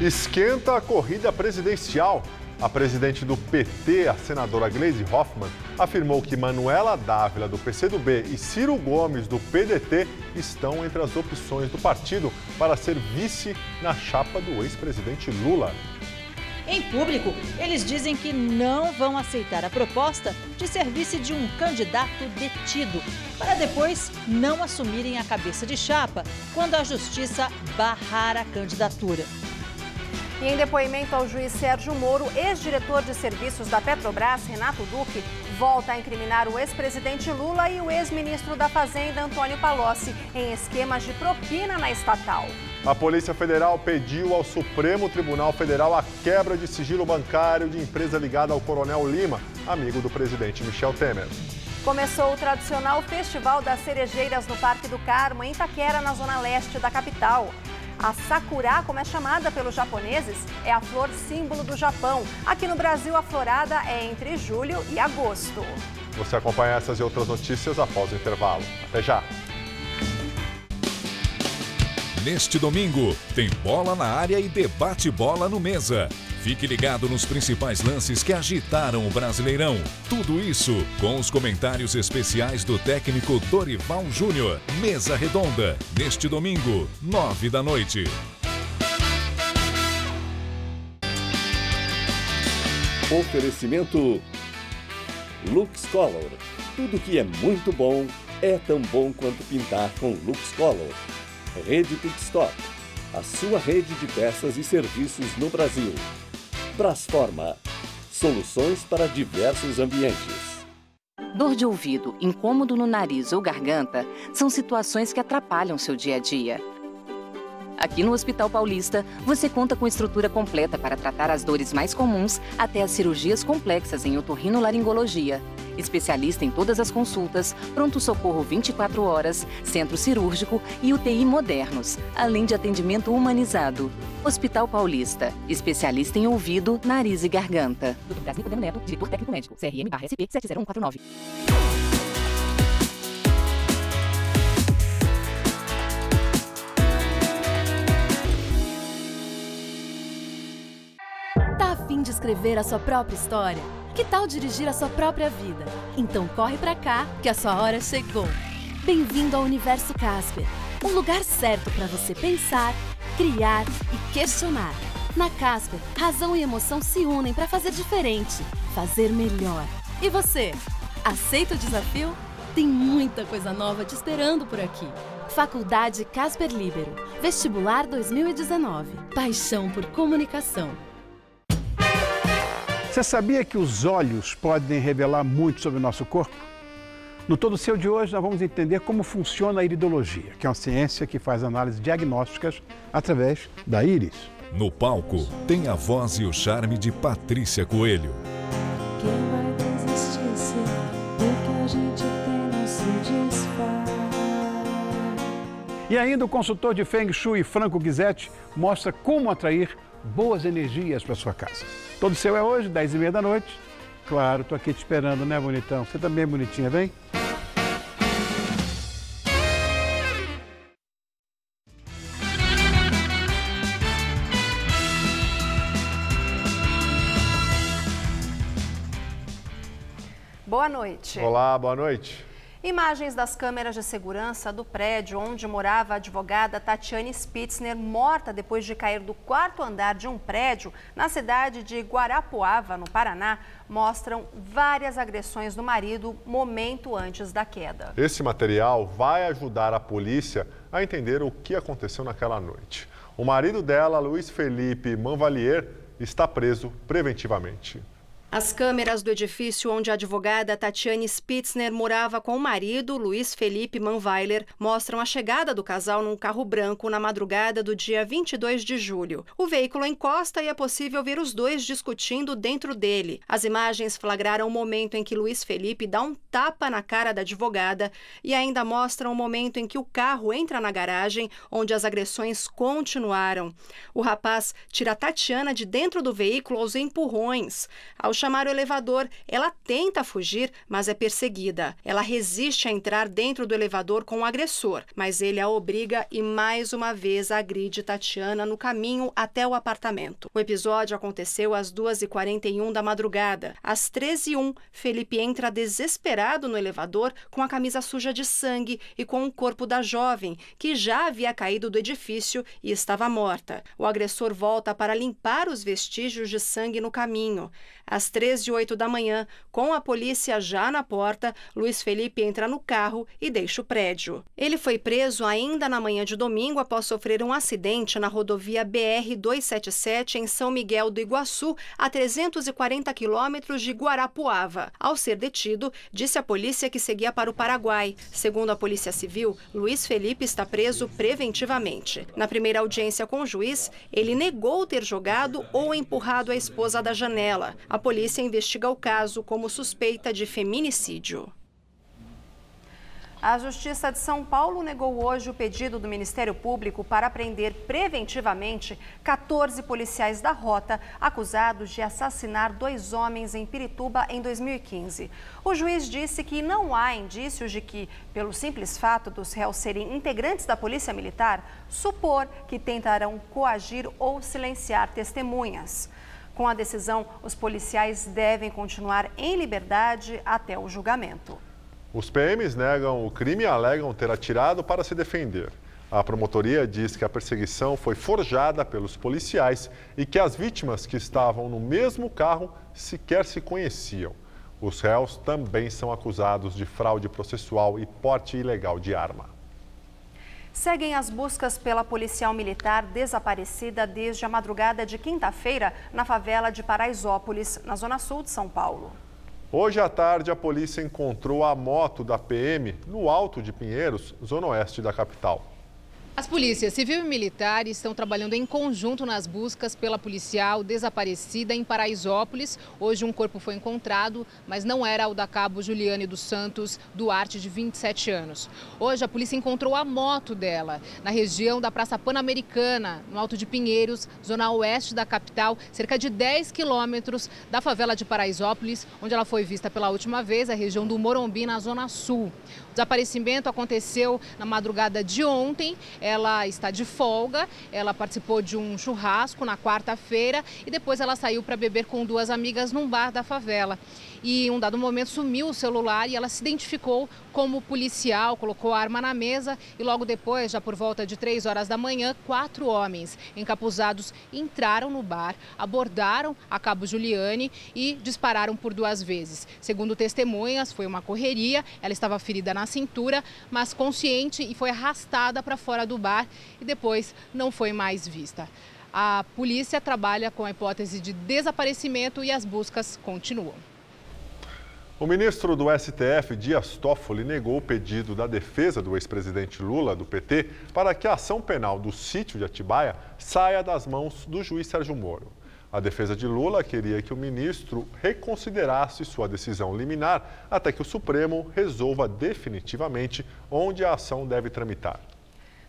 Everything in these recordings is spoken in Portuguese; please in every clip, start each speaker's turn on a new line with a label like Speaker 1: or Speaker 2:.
Speaker 1: Esquenta a corrida presidencial. A presidente do PT, a senadora Gleisi Hoffmann, afirmou que Manuela Dávila, do PCdoB, e Ciro Gomes, do PDT, estão entre as opções do partido para ser vice na chapa do ex-presidente Lula.
Speaker 2: Em público, eles dizem que não vão aceitar a proposta de ser vice de um candidato detido, para depois não assumirem a cabeça de chapa quando a justiça barrar a candidatura.
Speaker 3: E em depoimento ao juiz Sérgio Moro, ex-diretor de serviços da Petrobras, Renato Duque, volta a incriminar o ex-presidente Lula e o ex-ministro da Fazenda, Antônio Palocci, em esquemas de propina na estatal.
Speaker 1: A Polícia Federal pediu ao Supremo Tribunal Federal a quebra de sigilo bancário de empresa ligada ao Coronel Lima, amigo do presidente Michel Temer.
Speaker 3: Começou o tradicional Festival das Cerejeiras no Parque do Carmo, em Itaquera, na zona leste da capital. A sakura, como é chamada pelos japoneses, é a flor símbolo do Japão. Aqui no Brasil, a florada é entre julho e agosto.
Speaker 1: Você acompanha essas e outras notícias após o intervalo. Até já! Neste domingo, tem bola na área e debate bola no mesa. Fique ligado nos principais lances que agitaram o Brasileirão. Tudo isso com os comentários especiais do técnico Dorival Júnior. Mesa Redonda, neste domingo, nove da noite.
Speaker 4: Oferecimento Lux Color. Tudo que é muito bom é tão bom quanto pintar com Lux Color. Rede Stop. A sua rede de peças e serviços no Brasil. Brasforma. Soluções para diversos ambientes.
Speaker 5: Dor de ouvido, incômodo no nariz ou garganta são situações que atrapalham seu dia a dia. Aqui no Hospital Paulista, você conta com estrutura completa para tratar as dores mais comuns até as cirurgias complexas em otorrinolaringologia. Especialista em todas as consultas, pronto-socorro 24 horas, centro cirúrgico e UTI modernos, além de atendimento humanizado. Hospital Paulista, especialista em ouvido, nariz e garganta. Dr. Brasil Neto, diretor técnico médico, CRM-SP 70149.
Speaker 3: de escrever a sua própria história? Que tal dirigir a sua própria vida? Então corre para cá, que a sua hora chegou. Bem-vindo ao Universo Casper, um lugar certo para você pensar, criar e
Speaker 5: questionar. Na Casper, razão e emoção se unem para fazer diferente, fazer melhor. E você? Aceita o desafio? Tem muita coisa nova
Speaker 3: te
Speaker 2: esperando por aqui. Faculdade Casper Libero, Vestibular 2019. Paixão por comunicação.
Speaker 4: Você sabia que os olhos podem revelar muito sobre o nosso corpo? No Todo Seu de hoje, nós vamos entender como funciona a iridologia, que é uma ciência que faz análises diagnósticas através da íris.
Speaker 1: No palco, tem a voz e o charme de Patrícia Coelho.
Speaker 4: E ainda o consultor de Feng Shui, Franco Guizetti, mostra como atrair boas energias para sua casa. Todo seu é hoje, 10 e meia da noite. Claro, estou aqui te esperando, né, bonitão? Você também tá é bonitinha, vem?
Speaker 3: Boa noite.
Speaker 1: Olá, boa noite.
Speaker 3: Imagens das câmeras de segurança do prédio onde morava a advogada Tatiane Spitzner, morta depois de cair do quarto andar de um prédio na cidade de Guarapuava, no Paraná, mostram várias agressões do marido momento antes da queda.
Speaker 1: Esse material vai ajudar a polícia a entender o que aconteceu naquela noite. O marido dela, Luiz Felipe Manvalier, está preso preventivamente.
Speaker 3: As câmeras do edifício onde a advogada Tatiane Spitzner morava com o marido, Luiz Felipe Manweiler, mostram a chegada do casal num carro branco na madrugada do dia 22 de julho. O veículo encosta e é possível ver os dois discutindo dentro dele. As imagens flagraram o momento em que Luiz Felipe dá um tapa na cara da advogada e ainda mostram o momento em que o carro entra na garagem, onde as agressões continuaram. O rapaz tira Tatiana de dentro do veículo aos empurrões. Ao chamar o elevador. Ela tenta fugir, mas é perseguida. Ela resiste a entrar dentro do elevador com o agressor, mas ele a obriga e mais uma vez agride Tatiana no caminho até o apartamento. O episódio aconteceu às 2h41 da madrugada. Às 13h01, Felipe entra desesperado no elevador com a camisa suja de sangue e com o corpo da jovem, que já havia caído do edifício e estava morta. O agressor volta para limpar os vestígios de sangue no caminho. Às três e oito da manhã, com a polícia já na porta, Luiz Felipe entra no carro e deixa o prédio. Ele foi preso ainda na manhã de domingo após sofrer um acidente na rodovia BR-277 em São Miguel do Iguaçu, a 340 quilômetros de Guarapuava. Ao ser detido, disse a polícia que seguia para o Paraguai. Segundo a Polícia Civil, Luiz Felipe está preso preventivamente. Na primeira audiência com o juiz, ele negou ter jogado ou empurrado a esposa da janela. A polícia investiga o caso como suspeita de feminicídio. A Justiça de São Paulo negou hoje o pedido do Ministério Público para prender preventivamente 14 policiais da Rota acusados de assassinar dois homens em Pirituba em 2015. O juiz disse que não há indícios de que, pelo simples fato dos réus serem integrantes da Polícia Militar, supor que tentarão coagir ou silenciar testemunhas. Com a decisão, os policiais devem continuar em liberdade até o julgamento.
Speaker 1: Os PMs negam o crime e alegam ter atirado para se defender. A promotoria diz que a perseguição foi forjada pelos policiais e que as vítimas que estavam no mesmo carro sequer se conheciam. Os réus também são acusados de fraude processual e porte ilegal de arma
Speaker 3: seguem as buscas pela policial militar desaparecida desde a madrugada de quinta-feira na favela de Paraisópolis, na zona sul de São Paulo.
Speaker 1: Hoje à tarde, a polícia encontrou a moto da PM no alto de Pinheiros, zona oeste da capital.
Speaker 5: As polícias civil e militar estão trabalhando em conjunto nas buscas pela policial desaparecida em Paraisópolis. Hoje um corpo foi encontrado, mas não era o da cabo Juliane dos Santos Duarte, de 27 anos. Hoje a polícia encontrou a moto dela na região da Praça Pan-Americana, no Alto de Pinheiros, zona oeste da capital, cerca de 10 quilômetros da favela de Paraisópolis, onde ela foi vista pela última vez, a região do Morumbi, na zona sul desaparecimento aconteceu na madrugada de ontem. Ela está de folga, ela participou de um churrasco na quarta-feira e depois ela saiu para beber com duas amigas num bar da favela e em um dado momento sumiu o celular e ela se identificou como policial, colocou a arma na mesa e logo depois, já por volta de 3 horas da manhã, quatro homens encapuzados entraram no bar, abordaram a Cabo Juliane e dispararam por duas vezes. Segundo testemunhas, foi uma correria, ela estava ferida na cintura, mas consciente e foi arrastada para fora do bar e depois não foi mais vista. A polícia trabalha com a hipótese de desaparecimento e as buscas continuam.
Speaker 1: O ministro do STF, Dias Toffoli, negou o pedido da defesa do ex-presidente Lula, do PT, para que a ação penal do sítio de Atibaia saia das mãos do juiz Sérgio Moro. A defesa de Lula queria que o ministro reconsiderasse sua decisão liminar até que o Supremo resolva definitivamente onde a ação deve tramitar.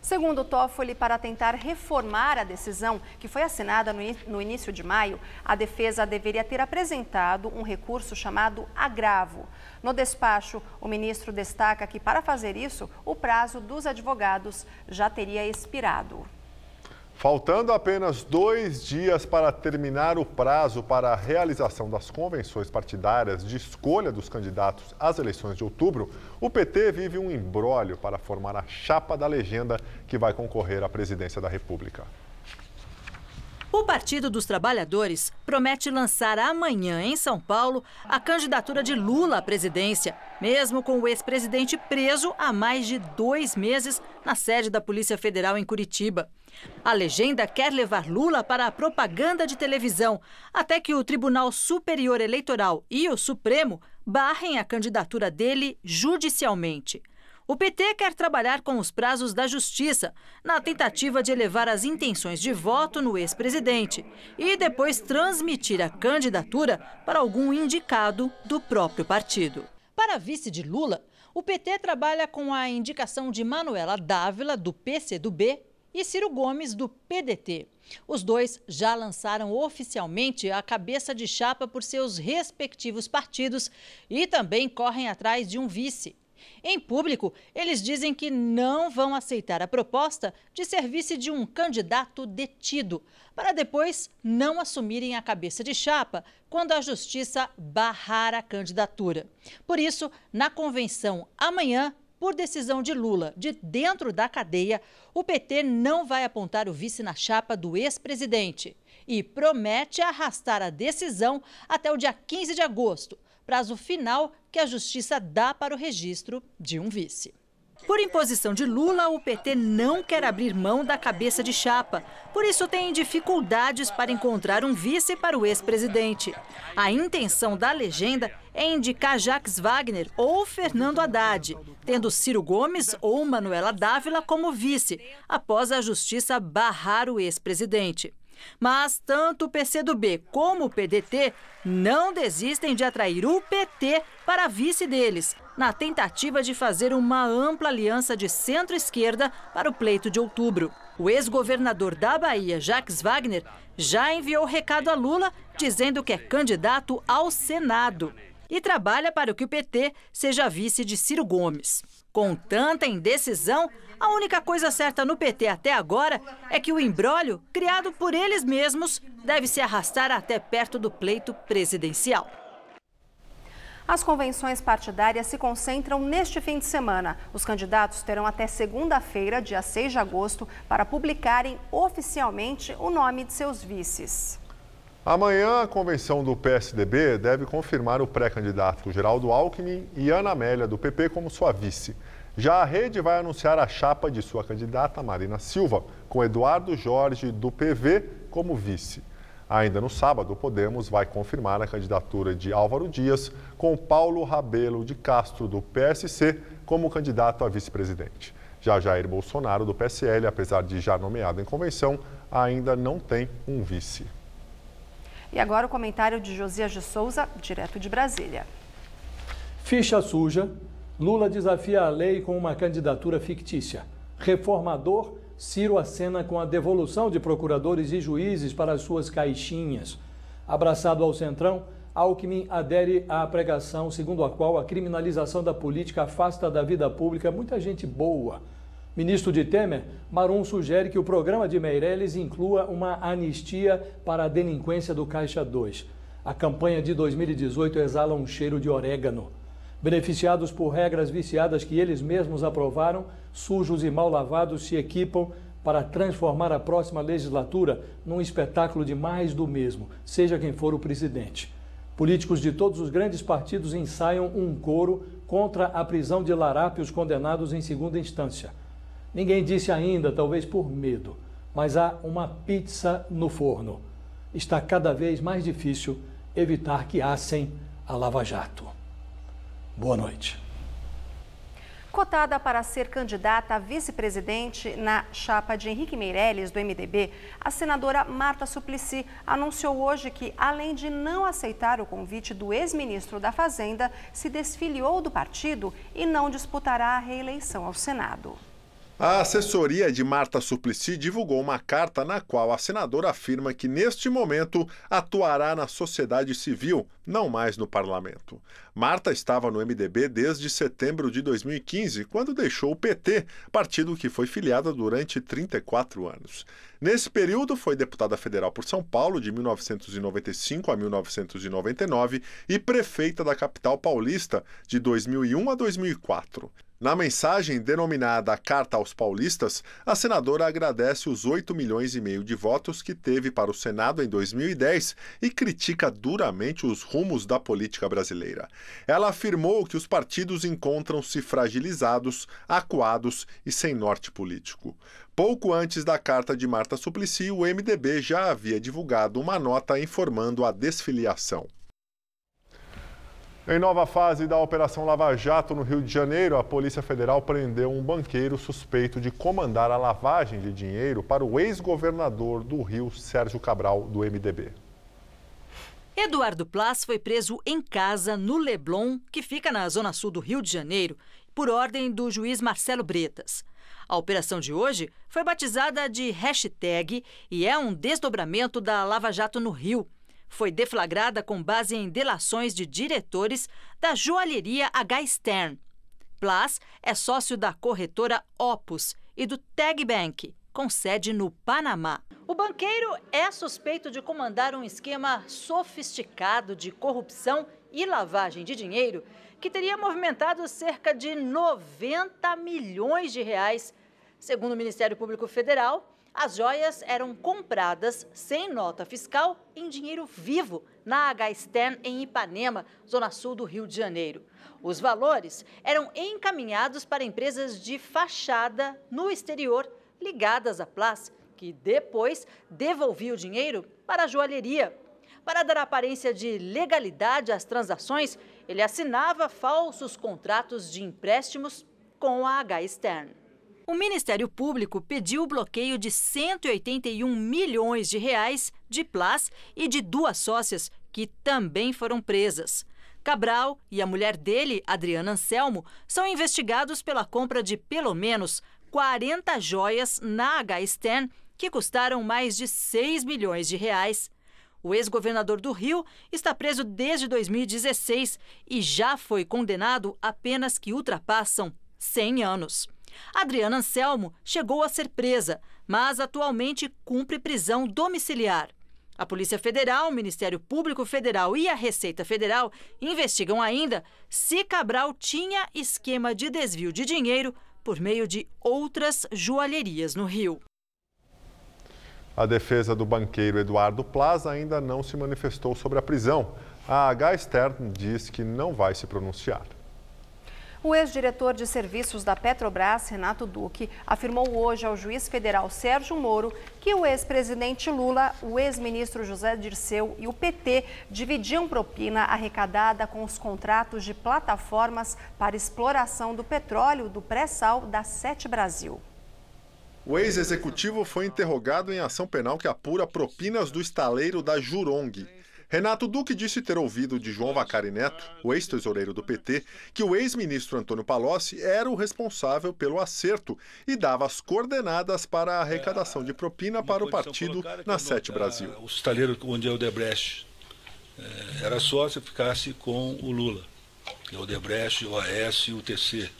Speaker 3: Segundo Toffoli, para tentar reformar a decisão que foi assinada no, no início de maio, a defesa deveria ter apresentado um recurso chamado agravo. No despacho, o ministro destaca que, para fazer isso, o prazo dos advogados já teria expirado.
Speaker 1: Faltando apenas dois dias para terminar o prazo para a realização das convenções partidárias de escolha dos candidatos às eleições de outubro, o PT vive um embrólio para formar a chapa da legenda que vai concorrer à presidência da República.
Speaker 2: O Partido dos Trabalhadores promete lançar amanhã, em São Paulo, a candidatura de Lula à presidência, mesmo com o ex-presidente preso há mais de dois meses na sede da Polícia Federal em Curitiba. A legenda quer levar Lula para a propaganda de televisão, até que o Tribunal Superior Eleitoral e o Supremo barrem a candidatura dele judicialmente. O PT quer trabalhar com os prazos da justiça, na tentativa de elevar as intenções de voto no ex-presidente e depois transmitir a candidatura para algum indicado do próprio partido. Para vice de Lula, o PT trabalha com a indicação de Manuela Dávila, do PCdoB, e Ciro Gomes, do PDT. Os dois já lançaram oficialmente a cabeça de chapa por seus respectivos partidos e também correm atrás de um vice. Em público, eles dizem que não vão aceitar a proposta de ser vice de um candidato detido, para depois não assumirem a cabeça de chapa quando a justiça barrar a candidatura. Por isso, na convenção amanhã, por decisão de Lula, de dentro da cadeia, o PT não vai apontar o vice na chapa do ex-presidente e promete arrastar a decisão até o dia 15 de agosto, prazo final que a justiça dá para o registro de um vice. Por imposição de Lula, o PT não quer abrir mão da cabeça de chapa. Por isso, tem dificuldades para encontrar um vice para o ex-presidente. A intenção da legenda é indicar Jacques Wagner ou Fernando Haddad, tendo Ciro Gomes ou Manuela Dávila como vice, após a justiça barrar o ex-presidente. Mas tanto o PCdoB como o PDT não desistem de atrair o PT para a vice deles, na tentativa de fazer uma ampla aliança de centro-esquerda para o pleito de outubro. O ex-governador da Bahia, Jacques Wagner, já enviou recado a Lula dizendo que é candidato ao Senado e trabalha para que o PT seja vice de Ciro Gomes. Com tanta indecisão, a única coisa certa no PT até agora é que o embrólio, criado por eles mesmos, deve se arrastar até perto do pleito presidencial.
Speaker 3: As convenções partidárias se concentram neste fim de semana. Os candidatos terão até segunda-feira, dia 6 de agosto, para publicarem oficialmente o nome de seus vices.
Speaker 1: Amanhã, a convenção do PSDB deve confirmar o pré-candidato Geraldo Alckmin e Ana Amélia, do PP, como sua vice. Já a rede vai anunciar a chapa de sua candidata Marina Silva, com Eduardo Jorge, do PV, como vice. Ainda no sábado, o Podemos vai confirmar a candidatura de Álvaro Dias, com Paulo Rabelo de Castro, do PSC, como candidato a vice-presidente. Já Jair Bolsonaro, do PSL, apesar de já nomeado em convenção, ainda não tem um vice.
Speaker 3: E agora o comentário de Josias de Souza, direto de Brasília.
Speaker 4: Ficha suja, Lula desafia a lei com uma candidatura fictícia. Reformador, Ciro acena com a devolução de procuradores e juízes para as suas caixinhas. Abraçado ao centrão, Alckmin adere à pregação segundo a qual a criminalização da política afasta da vida pública muita gente boa. Ministro de Temer, Marum sugere que o programa de Meirelles inclua uma anistia para a delinquência do Caixa 2. A campanha de 2018 exala um cheiro de orégano. Beneficiados por regras viciadas que eles mesmos aprovaram, sujos e mal lavados se equipam para transformar a próxima legislatura num espetáculo de mais do mesmo, seja quem for o presidente. Políticos de todos os grandes partidos ensaiam um coro contra a prisão de larápios condenados em segunda instância. Ninguém disse ainda, talvez por medo, mas há uma pizza no forno. Está cada vez mais difícil evitar que assem a Lava Jato. Boa noite.
Speaker 3: Cotada para ser candidata a vice-presidente na chapa de Henrique Meirelles, do MDB, a senadora Marta Suplicy anunciou hoje que, além de não aceitar o convite do ex-ministro da Fazenda, se desfiliou do partido e não disputará a reeleição ao Senado.
Speaker 1: A assessoria de Marta Suplicy divulgou uma carta na qual a senadora afirma que, neste momento, atuará na sociedade civil, não mais no parlamento. Marta estava no MDB desde setembro de 2015, quando deixou o PT, partido que foi filiada durante 34 anos. Nesse período, foi deputada federal por São Paulo, de 1995 a 1999, e prefeita da capital paulista, de 2001 a 2004. Na mensagem denominada Carta aos Paulistas, a senadora agradece os 8 milhões e meio de votos que teve para o Senado em 2010 e critica duramente os rumos da política brasileira. Ela afirmou que os partidos encontram-se fragilizados, acuados e sem norte político. Pouco antes da carta de Marta Suplicy, o MDB já havia divulgado uma nota informando a desfiliação. Em nova fase da Operação Lava Jato no Rio de Janeiro, a Polícia Federal prendeu um banqueiro suspeito de comandar a lavagem de dinheiro para o ex-governador do Rio, Sérgio Cabral, do MDB.
Speaker 2: Eduardo Plas foi preso em casa, no Leblon, que fica na zona sul do Rio de Janeiro, por ordem do juiz Marcelo Bretas. A operação de hoje foi batizada de hashtag e é um desdobramento da Lava Jato no Rio, foi deflagrada com base em delações de diretores da joalheria H. Stern. Plas é sócio da corretora Opus e do Tag Bank, com sede no Panamá. O banqueiro é suspeito de comandar um esquema sofisticado de corrupção e lavagem de dinheiro que teria movimentado cerca de 90 milhões de reais, segundo o Ministério Público Federal as joias eram compradas sem nota fiscal em dinheiro vivo na H-Stan em Ipanema, zona sul do Rio de Janeiro. Os valores eram encaminhados para empresas de fachada no exterior ligadas à Plas, que depois devolvia o dinheiro para a joalheria. Para dar aparência de legalidade às transações, ele assinava falsos contratos de empréstimos com a H-Stern. O Ministério Público pediu o bloqueio de 181 milhões de reais de Plas e de duas sócias que também foram presas. Cabral e a mulher dele, Adriana Anselmo, são investigados pela compra de pelo menos 40 joias na H-Stern que custaram mais de 6 milhões de reais. O ex-governador do Rio está preso desde 2016 e já foi condenado a penas que ultrapassam 100 anos. Adriana Anselmo chegou a ser presa, mas atualmente cumpre prisão domiciliar. A Polícia Federal, o Ministério Público Federal e a Receita Federal investigam ainda se Cabral tinha esquema de desvio de dinheiro por meio de outras joalherias no Rio.
Speaker 1: A defesa do banqueiro Eduardo Plaza ainda não se manifestou sobre a prisão. A H. Stern diz que não vai se pronunciar.
Speaker 3: O ex-diretor de serviços da Petrobras, Renato Duque, afirmou hoje ao juiz federal Sérgio Moro que o ex-presidente Lula, o ex-ministro José Dirceu e o PT dividiam propina arrecadada com os contratos de plataformas para exploração do petróleo do pré-sal da Sete
Speaker 1: Brasil. O ex-executivo foi interrogado em ação penal que apura propinas do estaleiro da Jurong, Renato Duque disse ter ouvido de João Vacari Neto, o ex-tesoureiro do PT, que o ex-ministro Antônio Palocci era o responsável pelo acerto e dava as coordenadas para a arrecadação de propina para o partido na é Sete Brasil.
Speaker 4: Ah, o estaleiro onde é o Debrecht é, era só se ficasse com o Lula, é o Debrecht, o AS e o TC.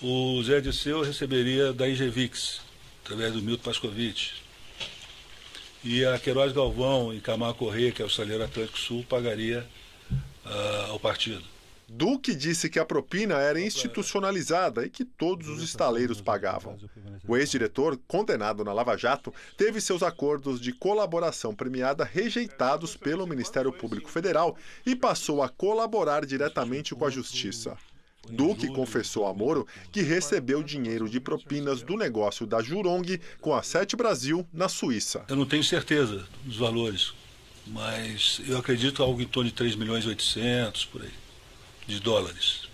Speaker 4: O Zé Disseu receberia da IGVIX, através do Milton Pascovitch e a Queiroz Galvão e Camargo Correia, que é o estaleiro Atlântico Sul, pagaria uh, ah, ao partido.
Speaker 1: Duque disse que a propina era institucionalizada e que todos os estaleiros pagavam. O ex-diretor, condenado na Lava Jato, teve seus acordos de colaboração premiada rejeitados pelo Ministério Público Federal e passou a colaborar diretamente com a Justiça. Duque confessou a Moro que recebeu dinheiro de propinas do negócio da Jurong com a Sete Brasil na Suíça. Eu não
Speaker 4: tenho certeza dos valores, mas eu acredito algo em torno de 3 milhões e 800 por aí, de dólares.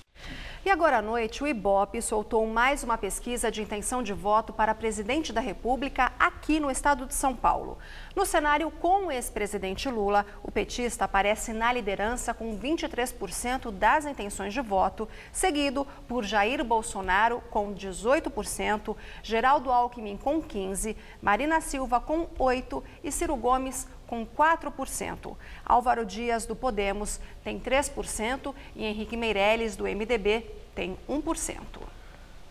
Speaker 3: E agora à noite, o IBOP soltou mais uma pesquisa de intenção de voto para presidente da República aqui no estado de São Paulo. No cenário com o ex-presidente Lula, o petista aparece na liderança com 23% das intenções de voto, seguido por Jair Bolsonaro com 18%, Geraldo Alckmin com 15%, Marina Silva com 8% e Ciro Gomes com com 4%. Álvaro Dias, do Podemos, tem 3% e Henrique Meirelles, do MDB, tem 1%.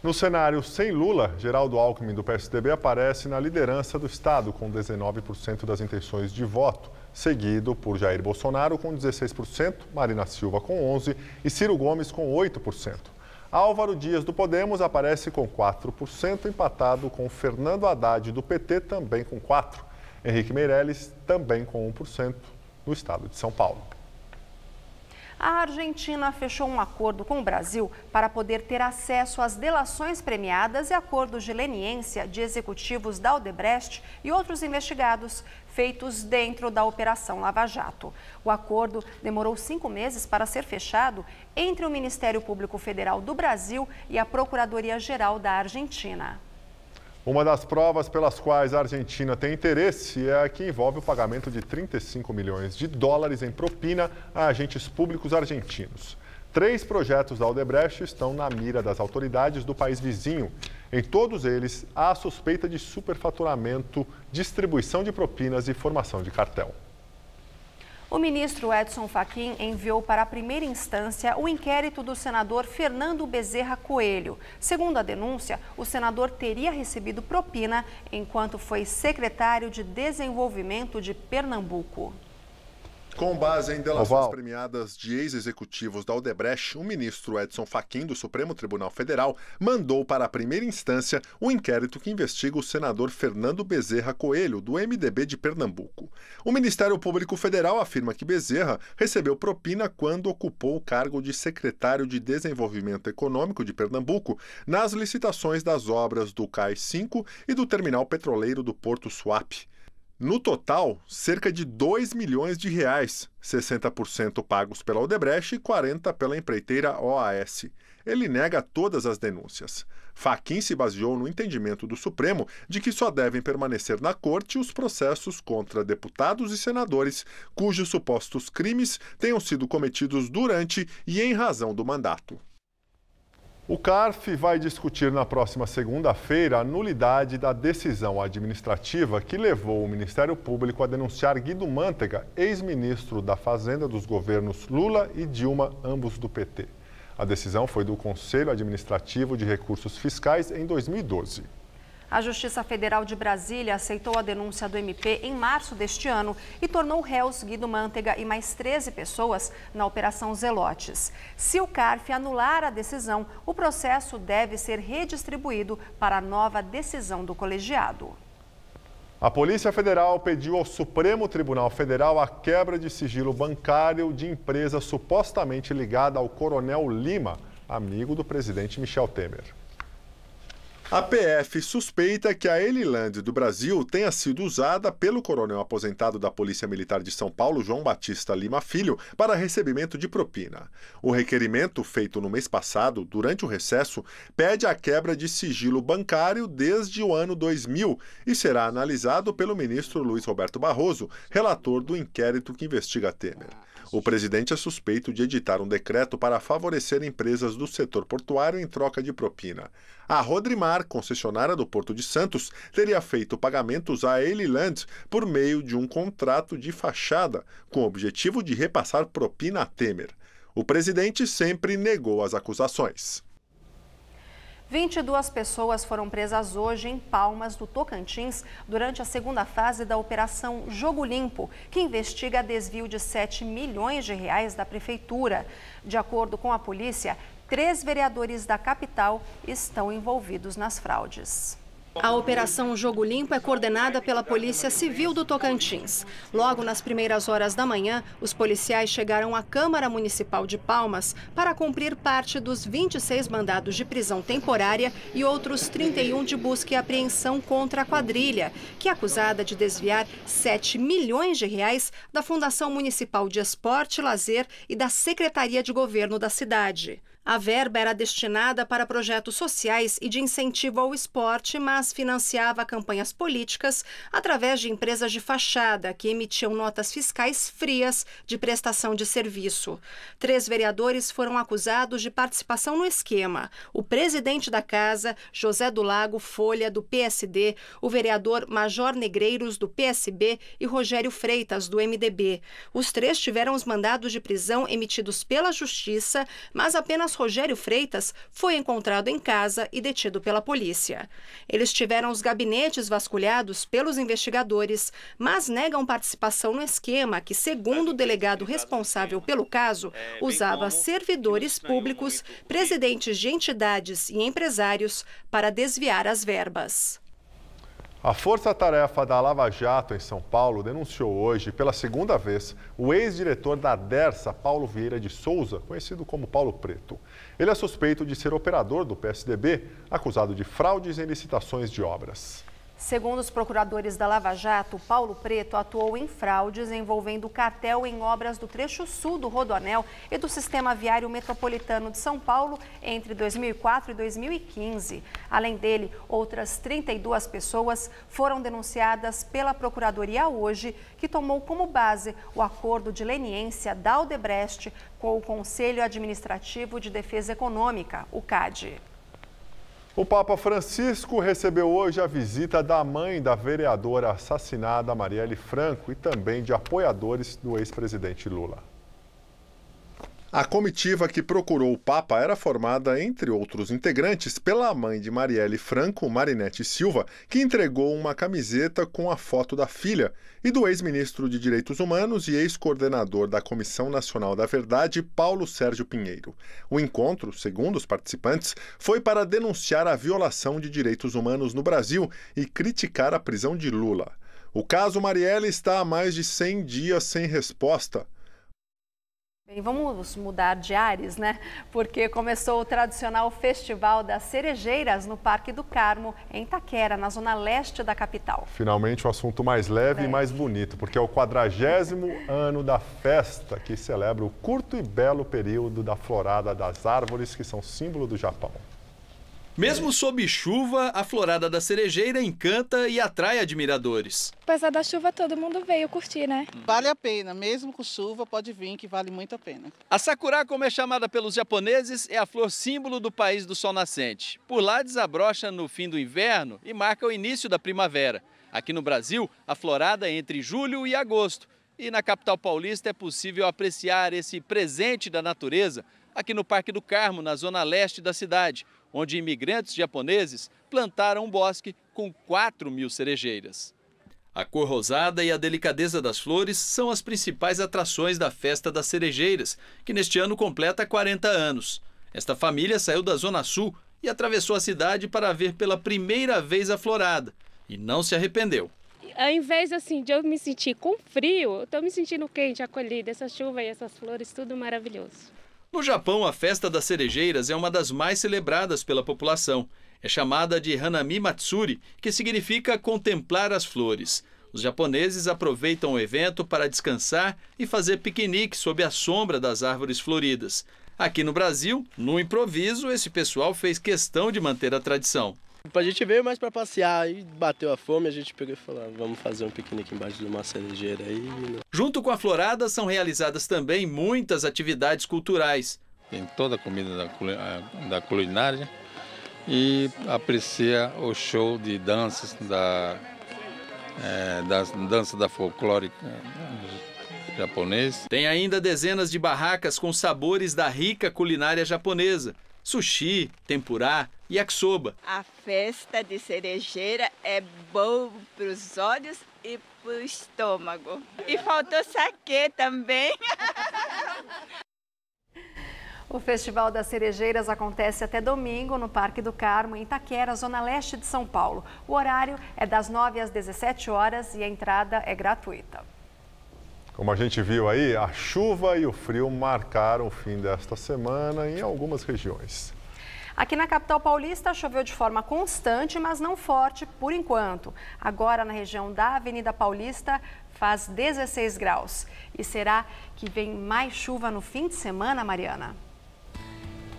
Speaker 1: No cenário sem Lula, Geraldo Alckmin, do PSDB, aparece na liderança do Estado, com 19% das intenções de voto, seguido por Jair Bolsonaro, com 16%, Marina Silva, com 11% e Ciro Gomes, com 8%. Álvaro Dias do Podemos aparece com 4%, empatado com Fernando Haddad do PT, também com 4%. Henrique Meirelles, também com 1%, no estado de São Paulo.
Speaker 3: A Argentina fechou um acordo com o Brasil para poder ter acesso às delações premiadas e acordos de leniência de executivos da Odebrecht e outros investigados feitos dentro da Operação Lava Jato. O acordo demorou cinco meses para ser fechado entre o Ministério Público Federal do Brasil e a Procuradoria-Geral da Argentina.
Speaker 1: Uma das provas pelas quais a Argentina tem interesse é a que envolve o pagamento de 35 milhões de dólares em propina a agentes públicos argentinos. Três projetos da Aldebrecht estão na mira das autoridades do país vizinho. Em todos eles, há suspeita de superfaturamento, distribuição de propinas e formação de cartel.
Speaker 3: O ministro Edson Fachin enviou para a primeira instância o inquérito do senador Fernando Bezerra Coelho. Segundo a denúncia, o senador teria recebido propina enquanto foi secretário de Desenvolvimento de Pernambuco.
Speaker 1: Com base em delações Oval. premiadas de ex-executivos da Odebrecht, o ministro Edson Fachin, do Supremo Tribunal Federal, mandou para a primeira instância o um inquérito que investiga o senador Fernando Bezerra Coelho, do MDB de Pernambuco. O Ministério Público Federal afirma que Bezerra recebeu propina quando ocupou o cargo de secretário de Desenvolvimento Econômico de Pernambuco nas licitações das obras do CAI 5 e do terminal petroleiro do Porto Suape. No total, cerca de 2 milhões de reais, 60% pagos pela Odebrecht e 40% pela empreiteira OAS. Ele nega todas as denúncias. Faquin se baseou no entendimento do Supremo de que só devem permanecer na corte os processos contra deputados e senadores cujos supostos crimes tenham sido cometidos durante e em razão do mandato. O CARF vai discutir na próxima segunda-feira a nulidade da decisão administrativa que levou o Ministério Público a denunciar Guido Mantega, ex-ministro da Fazenda dos governos Lula e Dilma, ambos do PT. A decisão foi do Conselho Administrativo de Recursos Fiscais em 2012.
Speaker 3: A Justiça Federal de Brasília aceitou a denúncia do MP em março deste ano e tornou réus Guido Mantega e mais 13 pessoas na Operação Zelotes. Se o CARF anular a decisão, o processo deve ser redistribuído para a nova decisão do colegiado.
Speaker 1: A Polícia Federal pediu ao Supremo Tribunal Federal a quebra de sigilo bancário de empresa supostamente ligada ao Coronel Lima, amigo do presidente Michel Temer. A PF suspeita que a Eliland do Brasil tenha sido usada pelo coronel aposentado da Polícia Militar de São Paulo, João Batista Lima Filho, para recebimento de propina. O requerimento, feito no mês passado, durante o recesso, pede a quebra de sigilo bancário desde o ano 2000 e será analisado pelo ministro Luiz Roberto Barroso, relator do inquérito que investiga Temer. O presidente é suspeito de editar um decreto para favorecer empresas do setor portuário em troca de propina. A Rodrimar, concessionária do Porto de Santos, teria feito pagamentos à Eliland por meio de um contrato de fachada, com o objetivo de repassar propina a Temer. O presidente sempre negou as acusações.
Speaker 3: 22 pessoas foram presas hoje em Palmas do Tocantins durante a segunda fase da Operação Jogo Limpo, que investiga desvio de 7 milhões de reais da prefeitura. De acordo com a polícia, três vereadores da capital estão envolvidos nas fraudes. A operação Jogo Limpo é coordenada pela Polícia Civil do Tocantins. Logo nas primeiras horas da manhã, os policiais chegaram à Câmara Municipal de Palmas para cumprir parte dos 26 mandados de prisão temporária e outros 31 de busca e apreensão contra a quadrilha, que é acusada de desviar 7 milhões de reais da Fundação Municipal de Esporte e Lazer e da Secretaria de Governo da cidade. A verba era destinada para projetos sociais e de incentivo ao esporte, mas financiava campanhas políticas através de empresas de fachada que emitiam notas fiscais frias de prestação de serviço. Três vereadores foram acusados de participação no esquema: o presidente da casa, José do Lago Folha, do PSD, o vereador Major Negreiros, do PSB, e Rogério Freitas, do MDB. Os três tiveram os mandados de prisão emitidos pela Justiça, mas apenas Rogério Freitas foi encontrado em casa e detido pela polícia. Eles tiveram os gabinetes vasculhados pelos investigadores, mas negam participação no esquema que, segundo o delegado responsável pelo caso, é, usava servidores públicos, presidentes de entidades e empresários para desviar as verbas.
Speaker 1: A força-tarefa da Lava Jato em São Paulo denunciou hoje, pela segunda vez, o ex-diretor da Dersa, Paulo Vieira de Souza, conhecido como Paulo Preto. Ele é suspeito de ser operador do PSDB, acusado de fraudes em licitações de obras.
Speaker 3: Segundo os procuradores da Lava Jato, Paulo Preto atuou em fraudes envolvendo cartel em obras do trecho sul do Rodoanel e do Sistema Viário Metropolitano de São Paulo entre 2004 e 2015. Além dele, outras 32 pessoas foram denunciadas pela Procuradoria hoje, que tomou como base o acordo de leniência da Aldebrecht com o Conselho Administrativo de Defesa Econômica, o CAD.
Speaker 1: O Papa Francisco recebeu hoje a visita da mãe da vereadora assassinada Marielle Franco e também de apoiadores do ex-presidente Lula. A comitiva que procurou o Papa era formada, entre outros integrantes, pela mãe de Marielle Franco, Marinete Silva, que entregou uma camiseta com a foto da filha, e do ex-ministro de Direitos Humanos e ex-coordenador da Comissão Nacional da Verdade, Paulo Sérgio Pinheiro. O encontro, segundo os participantes, foi para denunciar a violação de direitos humanos no Brasil e criticar a prisão de Lula. O caso Marielle está há mais de 100 dias sem resposta.
Speaker 3: Bem, vamos mudar de ares, né? Porque começou o tradicional Festival das Cerejeiras no Parque do Carmo, em Itaquera, na zona leste da capital.
Speaker 1: Finalmente, um assunto mais leve e mais bonito, porque é o quadragésimo ano da festa, que celebra o curto e belo período da florada das árvores, que são símbolo do Japão.
Speaker 6: Mesmo sob
Speaker 1: chuva, a
Speaker 6: florada da cerejeira encanta e atrai admiradores.
Speaker 3: Apesar da chuva, todo
Speaker 5: mundo veio curtir, né? Hum. Vale a pena, mesmo com chuva, pode vir que vale muito a pena.
Speaker 6: A sakura, como é chamada pelos japoneses, é a flor símbolo do país do sol nascente. Por lá desabrocha no fim do inverno e marca o início da primavera. Aqui no Brasil, a florada é entre julho e agosto. E na capital paulista é possível apreciar esse presente da natureza aqui no Parque do Carmo, na zona leste da cidade onde imigrantes japoneses plantaram um bosque com 4 mil cerejeiras. A cor rosada e a delicadeza das flores são as principais atrações da Festa das Cerejeiras, que neste ano completa 40 anos. Esta família saiu da Zona Sul e atravessou a cidade para ver pela primeira vez a florada e não se arrependeu.
Speaker 5: Ao invés assim, de eu me sentir com frio, estou me sentindo quente, acolhida, essa chuva e essas flores, tudo maravilhoso.
Speaker 6: No Japão, a festa das cerejeiras é uma das mais celebradas pela população. É chamada de Hanami Matsuri, que significa contemplar as flores. Os japoneses aproveitam o evento para descansar e fazer piquenique sob a sombra das árvores floridas. Aqui no Brasil, no improviso, esse pessoal fez questão de manter a tradição. A gente veio mais para passear e bateu a fome, a gente pegou e falou, ah, vamos fazer um piquenique embaixo de uma cerejeira aí. Né? Junto com a florada são realizadas também muitas atividades culturais. Tem toda a comida da, da culinária e aprecia o show de danças da, é, da dança da folclórica é, japonesa Tem ainda dezenas de barracas com sabores da rica culinária japonesa sushi, tempurá, yakisoba. A
Speaker 3: festa de cerejeira é boa para os olhos e para o
Speaker 2: estômago. E faltou saquê também.
Speaker 3: O Festival das Cerejeiras acontece até domingo no Parque do Carmo, em Itaquera, zona leste de São Paulo. O horário é das 9 às 17 horas e a entrada é gratuita.
Speaker 1: Como a gente viu aí, a chuva e o frio marcaram o fim desta semana em algumas regiões.
Speaker 3: Aqui na capital paulista choveu de forma constante, mas não forte por enquanto. Agora na região da Avenida Paulista faz 16 graus. E será que vem mais chuva no fim de semana, Mariana?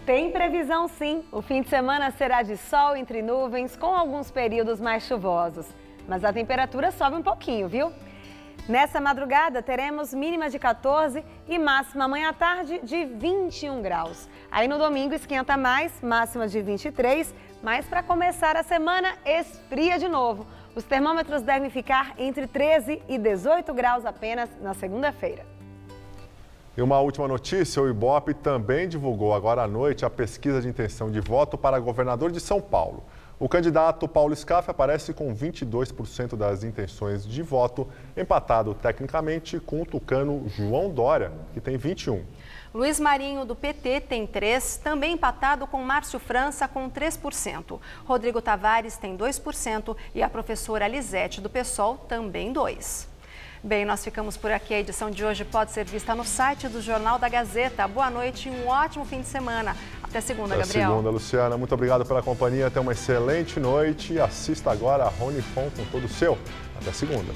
Speaker 3: Tem previsão sim. O fim de semana será de sol entre nuvens, com alguns períodos mais chuvosos. Mas a temperatura sobe um pouquinho, viu? Nessa madrugada, teremos mínima de 14 e máxima amanhã à tarde de 21 graus. Aí no domingo esquenta mais, máxima de 23, mas para começar a semana esfria de novo. Os termômetros devem ficar entre 13 e 18 graus apenas na segunda-feira.
Speaker 1: E uma última notícia, o Ibope também divulgou agora à noite a pesquisa de intenção de voto para governador de São Paulo. O candidato Paulo Scaff aparece com 22% das intenções de voto, empatado tecnicamente com o tucano João Dória, que tem 21.
Speaker 3: Luiz Marinho, do PT, tem 3, também empatado com Márcio França, com 3%. Rodrigo Tavares tem 2% e a professora Lisete, do PSOL, também 2%. Bem, nós ficamos por aqui. A edição de hoje pode ser vista no site do Jornal da Gazeta. Boa noite e um ótimo fim de semana. Até segunda, Até Gabriel.
Speaker 1: segunda, Luciana. Muito obrigado pela companhia. Tenha uma excelente noite. Assista agora a Rony Fon com todo o seu. Até segunda.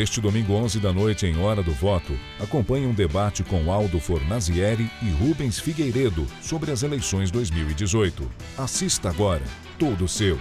Speaker 1: Este domingo, 11 da noite, em Hora do Voto, acompanhe um debate com Aldo Fornazieri e Rubens Figueiredo sobre as eleições 2018. Assista agora, todo seu.